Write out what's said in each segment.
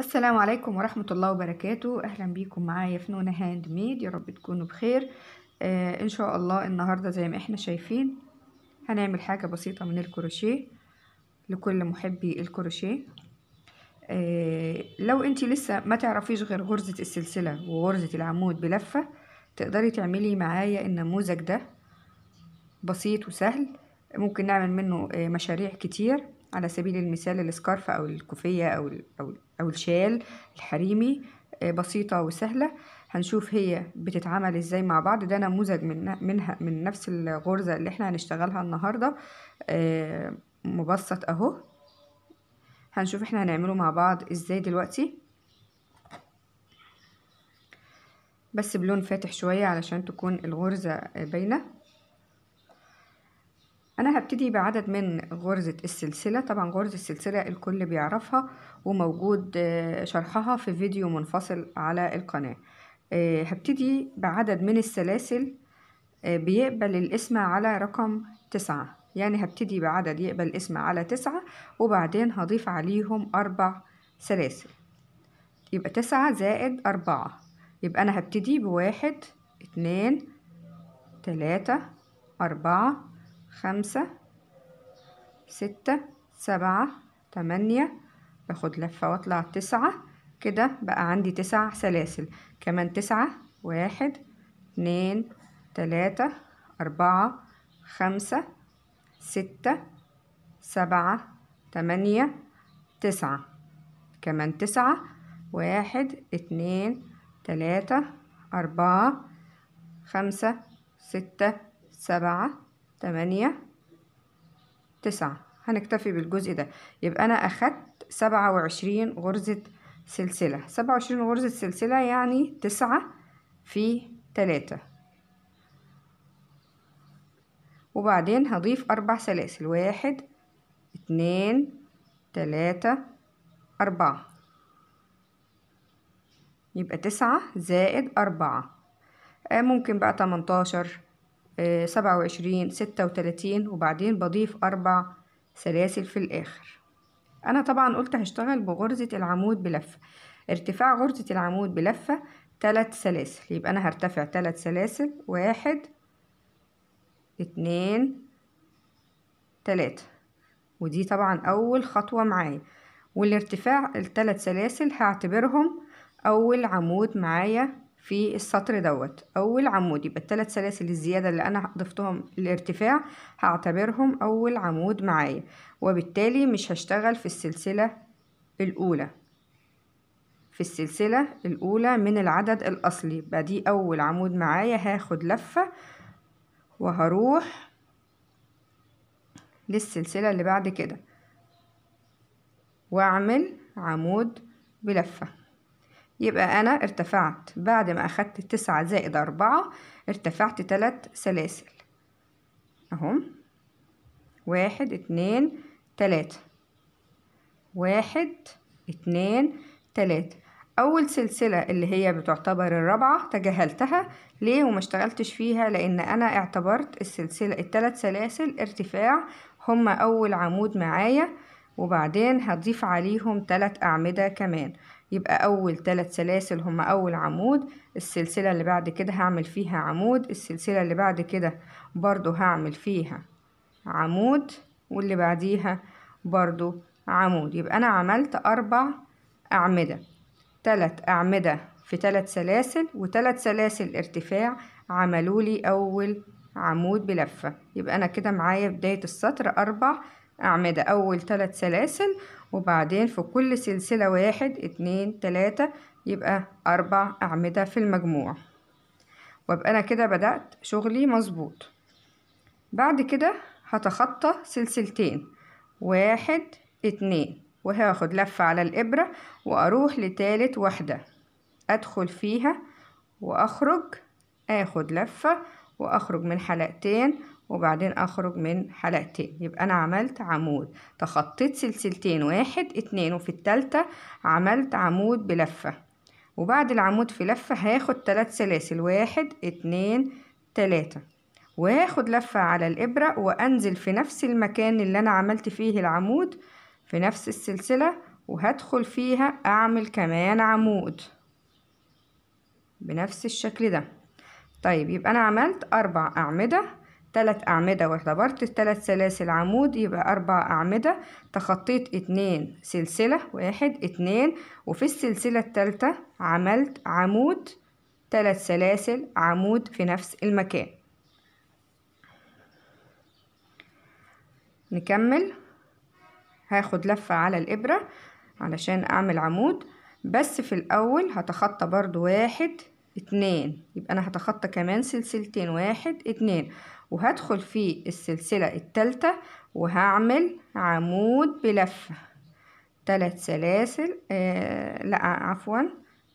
السلام عليكم ورحمة الله وبركاته أهلا بيكم معايا في نونة هاند ميد يا رب تكونوا بخير آه إن شاء الله النهاردة زي ما احنا شايفين هنعمل حاجة بسيطة من الكروشيه لكل محبي الكروشيه آه لو انت لسه ما تعرفيش غير غرزة السلسلة وغرزة العمود بلفة تقدري تعملي معايا النموذج ده بسيط وسهل ممكن نعمل منه آه، مشاريع كتير على سبيل المثال الاسكارفة او الكوفية او, أو أو الشال الحريمي آه، بسيطة وسهلة هنشوف هي بتتعمل ازاي مع بعض ده نموذج من منها من نفس الغرزة اللي احنا هنشتغلها النهاردة آه، مبسط اهو هنشوف احنا هنعمله مع بعض ازاي دلوقتي بس بلون فاتح شوية علشان تكون الغرزة باينة انا هبتدي بعدد من غرزة السلسلة طبعا غرزة السلسلة الكل بيعرفها وموجود آه، شرحها في فيديو منفصل على القناة آه، هبتدي بعدد من السلاسل آه، بيقبل الاسم على رقم تسعة يعني هبتدي بعدد يقبل الاسم على تسعة وبعدين هضيف عليهم أربع سلاسل يبقى تسعة زائد أربعة يبقى أنا هبتدي بواحد اتنين تلاتة أربعة خمسة ستة سبعة تمانية باخد لفة واطلع تسعة كده بقى عندي تسع سلاسل كمان تسعة واحد اتنين تلاتة أربعة خمسة ستة سبعة تمانية تسعة كمان تسعة واحد اتنين تلاتة أربعة خمسة ستة سبعة تمانية تسعة هنكتفي بالجزء ده يبقى أنا أخدت سبعة وعشرين غرزة سلسلة سبعة وعشرين غرزة سلسلة يعني تسعة في تلاتة وبعدين هضيف أربع سلاسل واحد اتنين تلاتة أربعة يبقى تسعة زائد أربعة آه، ممكن بقى تمنتاشر سبعة وعشرين ستة وتلاتين وبعدين بضيف أربع سلاسل في الآخر أنا طبعا قلت هشتغل بغرزة العمود بلفة ارتفاع غرزة العمود بلفة تلات سلاسل يبقى أنا هرتفع تلات سلاسل واحد اتنين تلاتة ودي طبعا أول خطوة معايا والارتفاع التلات سلاسل هعتبرهم أول عمود معايا في السطر دوت اول عمود يبقى الثلاث سلاسل الزياده اللي انا ضفتهم الارتفاع هعتبرهم اول عمود معايا وبالتالي مش هشتغل في السلسله الاولى في السلسله الاولى من العدد الاصلي يبقى دي اول عمود معايا هاخد لفه وهروح للسلسله اللي بعد كده واعمل عمود بلفه يبقى أنا ارتفعت بعد ما أخدت تسعة زائد أربعة ارتفعت تلات سلاسل أهم واحد اتنين تلاتة واحد اتنين تلاتة أول سلسلة اللي هي بتعتبر الرابعة تجاهلتها ليه وما اشتغلتش فيها لأن أنا اعتبرت السلسلة التلات سلاسل ارتفاع هما أول عمود معايا وبعدين هضيف عليهم تلات أعمدة كمان يبقى أول ثلاث سلاسل هما أول عمود السلسلة اللي بعد كده هعمل فيها عمود السلسلة اللي بعد كده برضو هعمل فيها عمود واللي بعديها برضو عمود يبقى أنا عملت أربع أعمدة ثلاث أعمدة في ثلاث سلاسل وثلاث سلاسل ارتفاع عملولي أول عمود بلفة يبقى أنا كده معايا بداية السطر أربع أعمدة أول ثلاث سلاسل وبعدين في كل سلسلة واحد اتنين تلاتة يبقى أربع أعمدة في المجموع وابقى أنا كده بدأت شغلي مظبوط بعد كده هتخطى سلسلتين واحد اتنين وهاخد لفة على الإبرة وأروح لتالت واحدة أدخل فيها وأخرج أخد لفة وأخرج من حلقتين وبعدين اخرج من حلقتين يبقى انا عملت عمود تخطيت سلسلتين واحد اتنين وفي التالتة عملت عمود بلفة وبعد العمود في لفة هاخد تلات سلاسل واحد اتنين تلاتة وهاخد لفة على الإبرة وأنزل في نفس المكان اللي أنا عملت فيه العمود في نفس السلسلة وهدخل فيها أعمل كمان عمود بنفس الشكل ده طيب يبقى أنا عملت أربع أعمدة تلات أعمدة واعتبرت التلات سلاسل عمود يبقى أربع أعمدة تخطيت اتنين سلسلة واحد اتنين وفي السلسلة التالتة عملت عمود تلات سلاسل عمود في نفس المكان نكمل هاخد لفة على الإبرة علشان أعمل عمود بس في الأول هتخطى برضو واحد اتنين يبقى أنا هتخطى كمان سلسلتين واحد اتنين وهدخل في السلسلة التالتة وهعمل عمود بلفة ثلاث سلاسل آه لا عفوا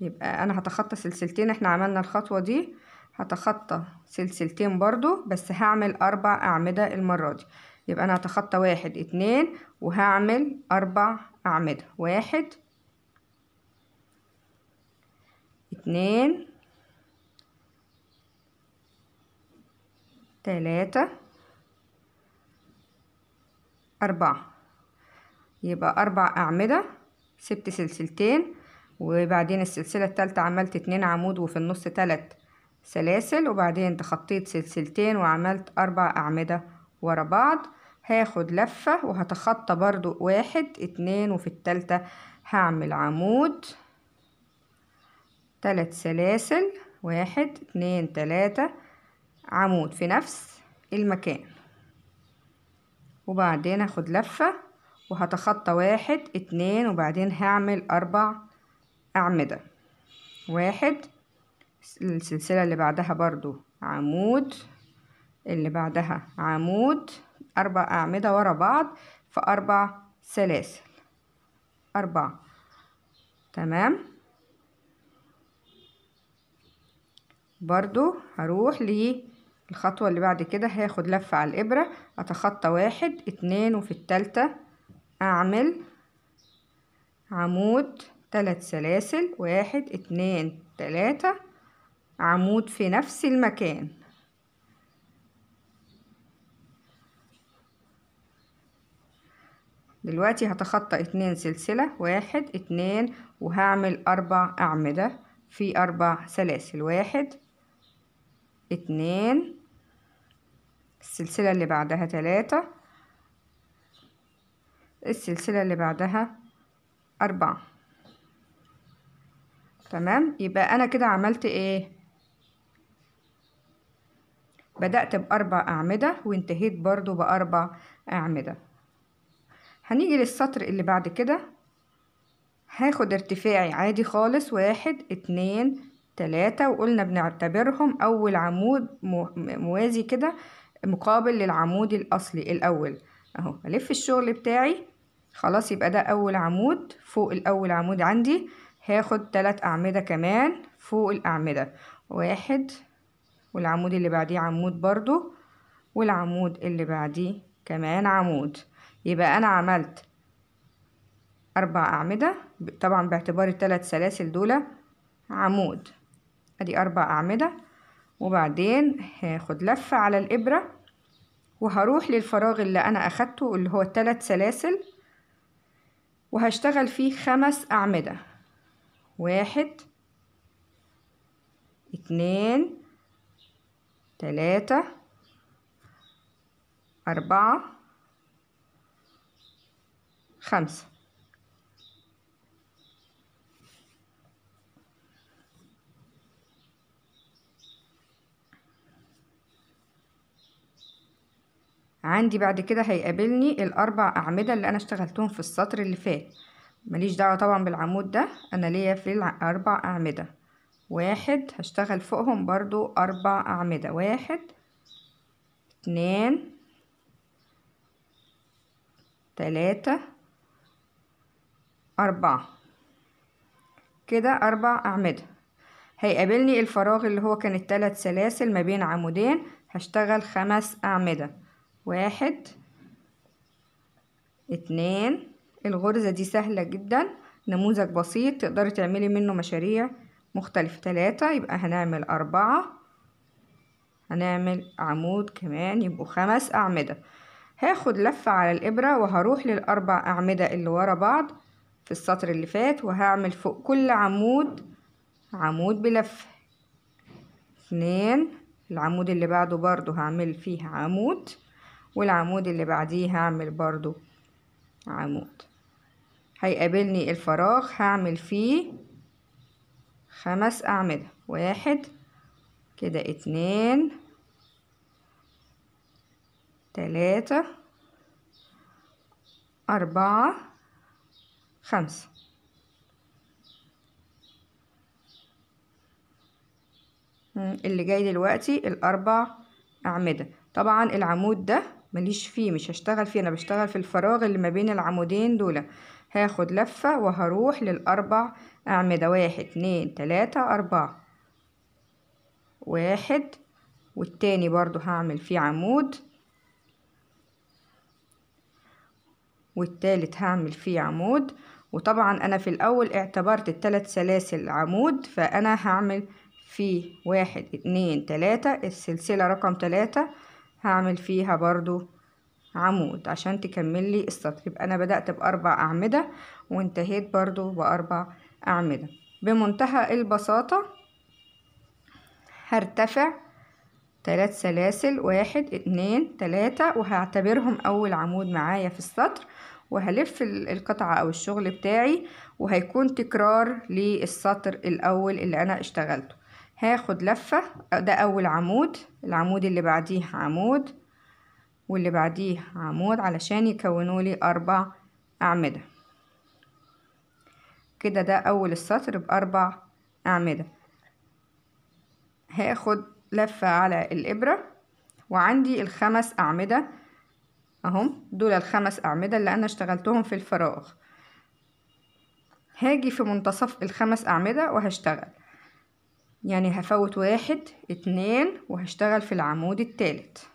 يبقى انا هتخطى سلسلتين احنا عملنا الخطوة دي هتخطى سلسلتين برضو بس هعمل اربع اعمدة المرة دي يبقى انا هتخطى واحد اتنين وهعمل اربع اعمدة واحد اتنين تلاتة أربعة يبقى أربع أعمدة سبت سلسلتين وبعدين السلسلة التالتة عملت اتنين عمود وفي النص تلات سلاسل وبعدين تخطيت سلسلتين وعملت أربع أعمدة ورا بعض هاخد لفة وهتخطى برضو واحد اتنين وفي التالتة هعمل عمود تلات سلاسل واحد اتنين تلاتة عمود في نفس المكان وبعدين اخد لفة وهتخطى واحد اتنين وبعدين هعمل اربع اعمدة واحد السلسلة اللي بعدها برضو عمود اللي بعدها عمود اربع اعمدة ورا بعض في اربع سلاسل اربعة تمام برضو هروح ليه الخطوة اللي بعد كده هاخد لفة على الإبرة أتخطى واحد اتنين وفي التالتة أعمل عمود تلات سلاسل واحد اتنين تلاتة عمود في نفس المكان دلوقتي هتخطى اتنين سلسلة واحد اتنين وهعمل أربع أعمدة في أربع سلاسل واحد اتنين السلسلة اللي بعدها تلاتة السلسلة اللي بعدها أربعة تمام يبقى أنا كده عملت إيه بدأت بأربع أعمدة وانتهيت برضو بأربع أعمدة هنيجي للسطر اللي بعد كده هاخد ارتفاعي عادي خالص واحد اتنين تلاتة وقلنا بنعتبرهم أول عمود موازي كده مقابل للعمود الأصلي الأول أهو ألف الشغل بتاعي خلاص يبقى ده أول عمود فوق الأول عمود عندي هاخد تلات أعمدة كمان فوق الأعمدة واحد والعمود اللي بعديه عمود برضو والعمود اللي بعديه كمان عمود يبقى أنا عملت أربع أعمدة طبعا باعتبار التلات سلاسل دول عمود أدي أربع أعمدة وبعدين هاخد لفة على الإبرة وهروح للفراغ اللي أنا أخدته اللي هو التلات سلاسل وهشتغل فيه خمس أعمدة واحد اتنين تلاتة أربعة خمسة عندي بعد كده هيقابلني الأربع أعمدة اللي أنا اشتغلتهم في السطر اللي فات ماليش دعوة طبعا بالعمود ده أنا ليا في الأربع أعمدة واحد هشتغل فوقهم برضو أربع أعمدة واحد اتنين تلاتة أربعة كده أربع أعمدة هيقابلني الفراغ اللي هو كان التلات سلاسل ما بين عمودين هشتغل خمس أعمدة واحد اتنين الغرزة دي سهلة جدا نموذج بسيط تقدري تعملي منه مشاريع مختلفة تلاتة يبقى هنعمل أربعة هنعمل عمود كمان يبقوا خمس أعمدة هاخد لفة على الإبرة وهروح للأربع أعمدة اللي ورا بعض في السطر اللي فات وهعمل فوق كل عمود عمود بلفة اتنين العمود اللي بعده برضو هعمل فيه عمود والعمود اللي بعديه هعمل برضو عمود هيقابلني الفراغ هعمل فيه خمس أعمدة واحد كده اتنين تلاتة أربعة خمسة اللي جاي دلوقتي الأربع أعمدة طبعا العمود ده ماليش فيه مش هشتغل فيه انا بشتغل في الفراغ اللي ما بين العمودين دول هاخد لفة وهروح للاربع اعمدة واحد اتنين تلاتة اربعة واحد والتاني برضو هعمل فيه عمود والتالت هعمل فيه عمود وطبعا انا في الاول اعتبرت التلات سلاسل عمود فانا هعمل فيه واحد اتنين تلاتة السلسلة رقم تلاتة هعمل فيها برضو عمود عشان تكمل لي السطر يبقى انا بدأت باربع اعمدة وانتهيت برضو باربع اعمدة بمنتهى البساطة هرتفع ثلاث سلاسل واحد اتنين تلاتة وهعتبرهم اول عمود معايا في السطر وهلف القطعة او الشغل بتاعي وهيكون تكرار للسطر الاول اللي انا اشتغلته هاخد لفة ده أول عمود العمود اللي بعديه عمود واللي بعديه عمود علشان يكونوا لي أربع أعمدة كده ده أول السطر بأربع أعمدة هاخد لفة على الإبرة وعندي الخمس أعمدة أهم دول الخمس أعمدة اللي أنا اشتغلتهم في الفراغ هاجي في منتصف الخمس أعمدة وهشتغل يعني هفوت واحد اتنين وهشتغل في العمود التالت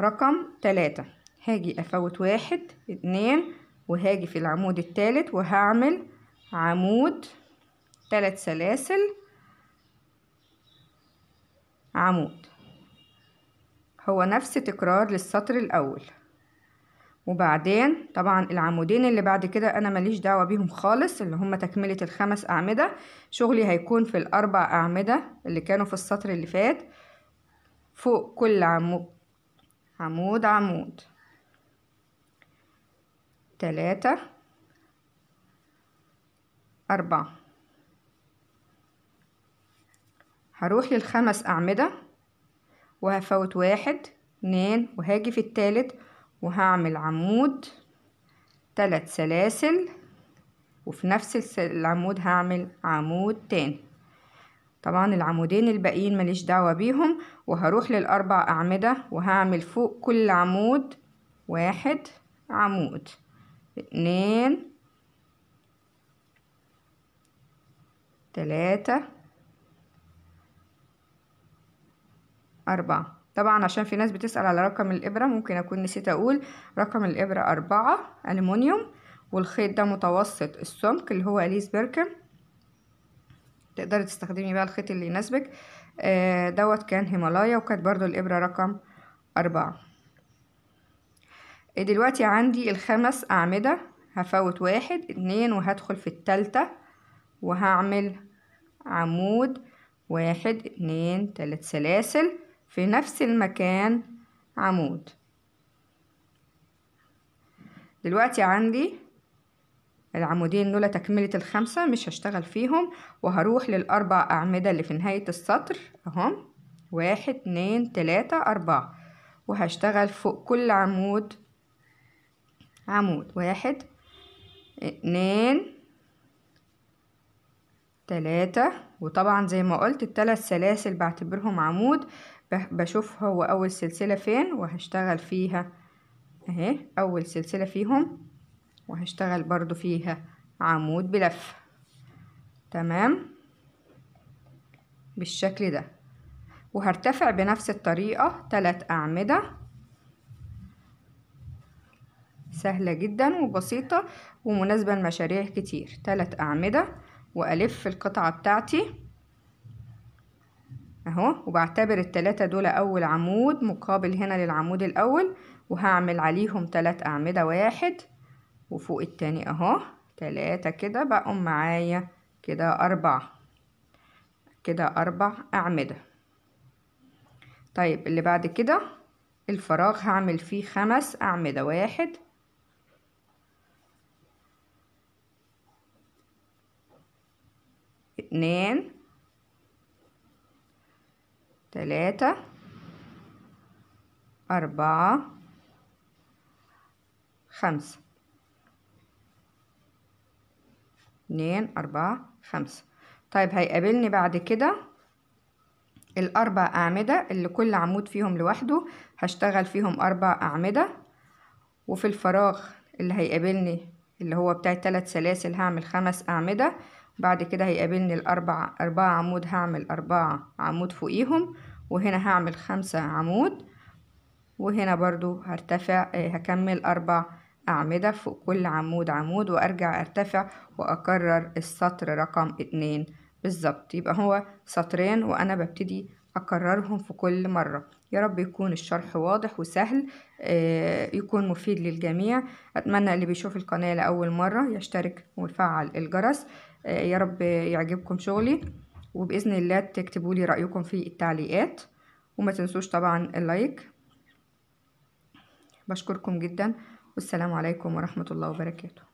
رقم تلاتة هاجي افوت واحد اتنين وهاجي في العمود التالت وهعمل عمود تلات سلاسل عمود هو نفس تكرار للسطر الأول وبعدين طبعا العمودين اللي بعد كده انا ماليش دعوه بيهم خالص اللي هم تكمله الخمس اعمده شغلي هيكون في الاربع اعمده اللي كانوا في السطر اللي فات فوق كل عمود عمود عمود تلاتة أربعة هروح للخمس أعمدة وهفوت واحد اتنين وهاجي في التالت وهعمل عمود ثلاث سلاسل وفي نفس العمود هعمل عمود تاني طبعا العمودين الباقيين ماليش دعوة بيهم وهروح للأربع أعمدة وهعمل فوق كل عمود واحد عمود اتنين تلاتة أربعة طبعا عشان في ناس بتسأل على رقم الإبرة ممكن أكون نسيت أقول رقم الإبرة أربعة ألمونيوم والخيط ده متوسط السمك اللي هو أليس بيركم تقدري تستخدمي بقى الخيط اللي يناسبك آه، دوت كان هيمالايا وكانت برضو الإبرة رقم أربعة آه، دلوقتي عندي الخمس أعمدة هفوت واحد اتنين وهدخل في التالتة وهعمل عمود واحد اتنين تلات سلاسل في نفس المكان عمود دلوقتي عندي العمودين دول تكملة الخمسة مش هشتغل فيهم وهروح للأربع أعمدة اللي في نهاية السطر أهم واحد اتنين تلاتة أربعة وهشتغل فوق كل عمود عمود واحد اتنين تلاتة وطبعا زي ما قلت التلات سلاسل بعتبرهم عمود بشوف هو أول سلسلة فين وهشتغل فيها اهي أول سلسلة فيهم وهشتغل برضو فيها عمود بلف تمام بالشكل ده وهرتفع بنفس الطريقة ثلاث أعمدة سهلة جدا وبسيطة ومناسبة لمشاريع كتير ثلاث أعمدة وألف القطعة بتاعتي اهو وبعتبر التلاتة دول اول عمود مقابل هنا للعمود الاول وهعمل عليهم تلات اعمدة واحد وفوق التاني اهو تلاتة كده بقوم معايا كده اربع كده اربع اعمدة طيب اللي بعد كده الفراغ هعمل فيه خمس اعمدة واحد اتنين ثلاثة أربعة خمسة اتنين أربعة خمسة طيب هيقابلني بعد كده الأربع أعمدة اللي كل عمود فيهم لوحده هشتغل فيهم أربع أعمدة وفي الفراغ اللي هيقابلني اللي هو بتاع تلات سلاسل هعمل خمس أعمدة بعد كده هيقابلني الأربع أربعة عمود هعمل أربعة عمود فوقيهم وهنا هعمل خمسة عمود وهنا برضو هرتفع آه، هكمل أربع أعمدة فوق كل عمود عمود وأرجع أرتفع وأكرر السطر رقم اتنين بالظبط يبقى هو سطرين وأنا ببتدي أكررهم في كل مرة يا رب يكون الشرح واضح وسهل آه، يكون مفيد للجميع أتمنى اللي بيشوف القناة لأول مرة يشترك ويفعل الجرس يا رب يعجبكم شغلي وبإذن الله تكتبوا لي رأيكم في التعليقات وما تنسوش طبعا اللايك بشكركم جدا والسلام عليكم ورحمة الله وبركاته